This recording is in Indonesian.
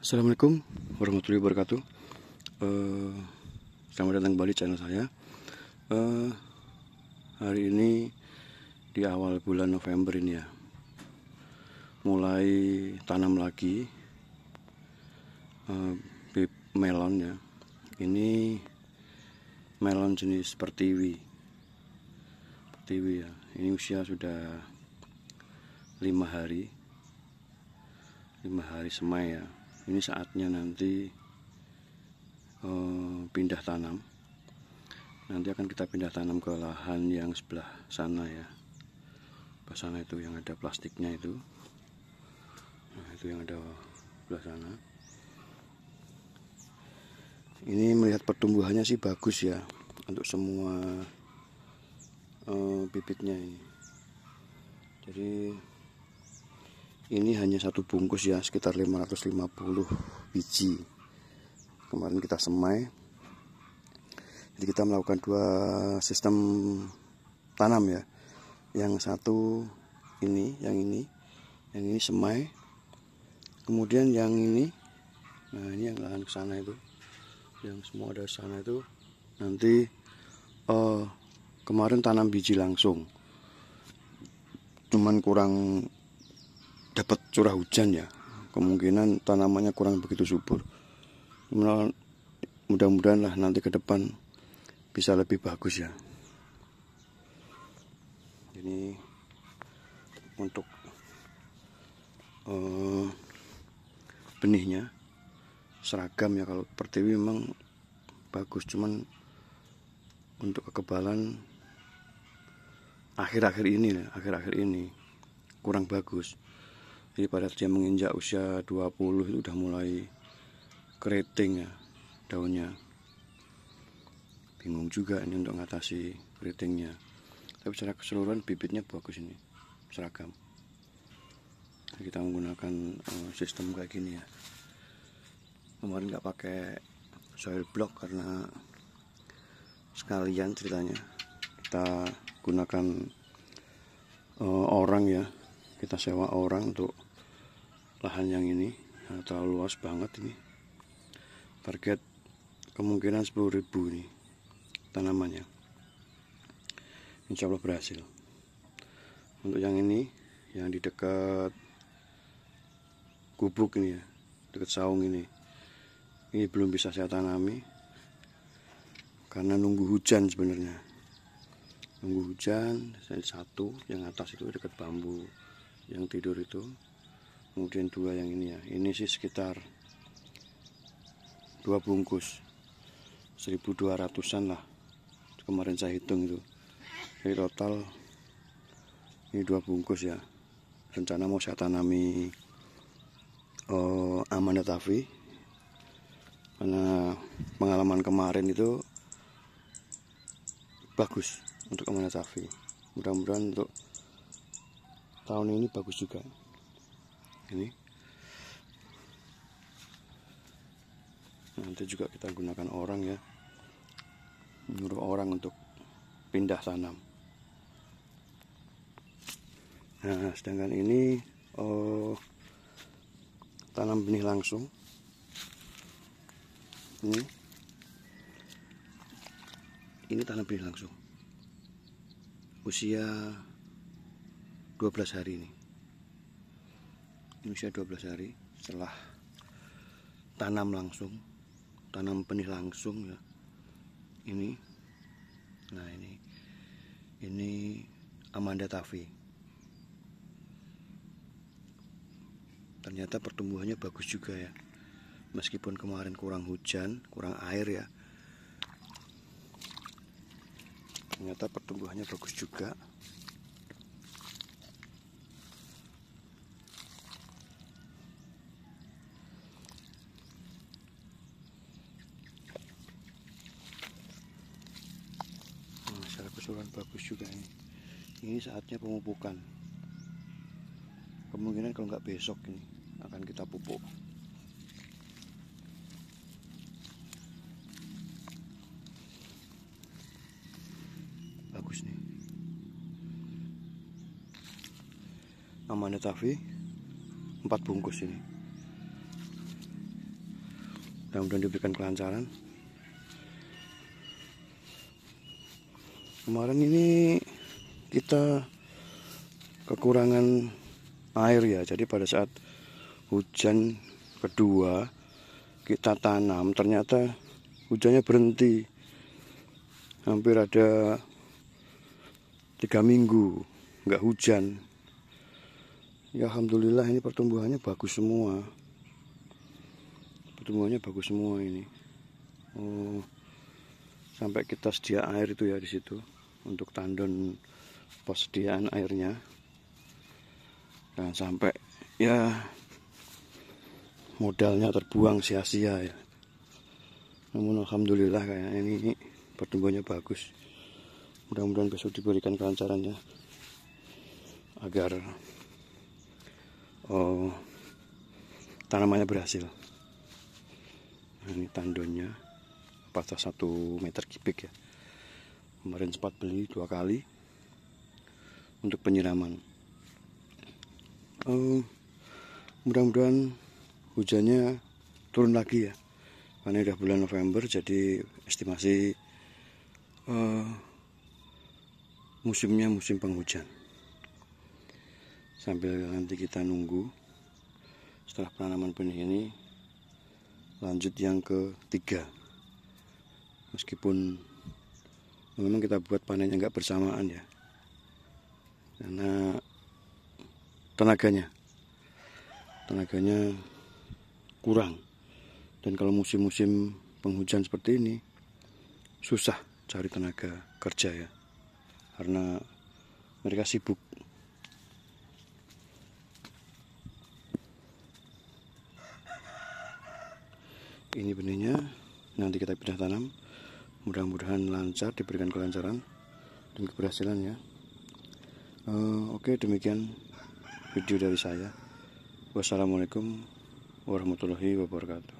Assalamualaikum warahmatullahi wabarakatuh. Uh, selamat datang kembali channel saya. Uh, hari ini di awal bulan November ini ya, mulai tanam lagi uh, melon ya. Ini melon jenis pertiwi, pertiwi ya. Ini usia sudah lima hari, lima hari semai ya ini saatnya nanti eh, pindah tanam nanti akan kita pindah tanam ke lahan yang sebelah sana ya pas sana itu yang ada plastiknya itu nah itu yang ada sebelah sana ini melihat pertumbuhannya sih bagus ya untuk semua eh, bibitnya ini jadi ini hanya satu bungkus ya sekitar 550 biji kemarin kita semai jadi kita melakukan dua sistem tanam ya yang satu ini yang ini yang ini semai kemudian yang ini nah ini yang lahan ke sana itu yang semua ada sana itu nanti uh, kemarin tanam biji langsung cuman kurang dapat curah hujan ya kemungkinan tanamannya kurang begitu subur mudah-mudahan lah nanti ke depan bisa lebih bagus ya ini untuk uh, benihnya seragam ya kalau pertiwi memang bagus cuman untuk kekebalan akhir-akhir ini akhir-akhir ini kurang bagus jadi pada dia menginjak usia 20 itu udah mulai keriting ya daunnya bingung juga ini untuk mengatasi keritingnya tapi secara keseluruhan bibitnya bagus ini seragam kita menggunakan eh, sistem kayak gini ya kemarin nggak pakai soil block karena sekalian ceritanya kita gunakan uh, orang ya kita sewa orang untuk lahan yang ini nah, terlalu luas banget ini target kemungkinan 10.000 ini tanamannya insya Allah berhasil untuk yang ini yang di dekat gubuk ini ya dekat saung ini ini belum bisa saya tanami karena nunggu hujan sebenarnya nunggu hujan saya satu yang atas itu dekat bambu yang tidur itu kemudian dua yang ini ya ini sih sekitar dua bungkus 1200an lah kemarin saya hitung itu jadi total ini dua bungkus ya rencana mau saya tanami uh, Amanda tafi karena pengalaman kemarin itu bagus untuk Amanda tafi mudah-mudahan untuk tahun ini bagus juga ini nanti juga kita gunakan orang ya menurut orang untuk pindah tanam nah sedangkan ini oh, tanam benih langsung ini ini tanam benih langsung usia 12 hari ini ini usia 12 hari setelah tanam langsung tanam benih langsung ya ini nah ini ini Amanda Tavi ternyata pertumbuhannya bagus juga ya meskipun kemarin kurang hujan kurang air ya ternyata pertumbuhannya bagus juga bermunculan bagus juga ini ini saatnya pemupukan kemungkinan kalau nggak besok ini akan kita pupuk bagus nih Amanda Tafi 4 bungkus ini mudah-mudahan diberikan kelancaran kemarin ini kita kekurangan air ya jadi pada saat hujan kedua kita tanam ternyata hujannya berhenti hampir ada tiga minggu nggak hujan ya Alhamdulillah ini pertumbuhannya bagus semua pertumbuhannya bagus semua ini oh, sampai kita sedia air itu ya di situ untuk tandon persediaan airnya dan sampai ya modalnya terbuang sia-sia ya. namun alhamdulillah kayak ini, ini pertumbuhannya bagus mudah-mudahan besok diberikan kelancarannya agar oh, tanamannya berhasil nah, ini tandonnya patah satu meter kipik ya kemarin sempat beli dua kali untuk penyiraman uh, mudah-mudahan hujannya turun lagi ya karena udah bulan November jadi estimasi uh, musimnya musim penghujan sambil nanti kita nunggu setelah penanaman benih ini lanjut yang ketiga meskipun memang kita buat panennya nggak bersamaan ya karena tenaganya tenaganya kurang dan kalau musim-musim penghujan seperti ini susah cari tenaga kerja ya karena mereka sibuk ini benihnya nanti kita pindah tanam mudah-mudahan lancar diberikan kelancaran dan keberhasilan ya uh, eh, oke demikian video dari saya wassalamualaikum warahmatullahi wabarakatuh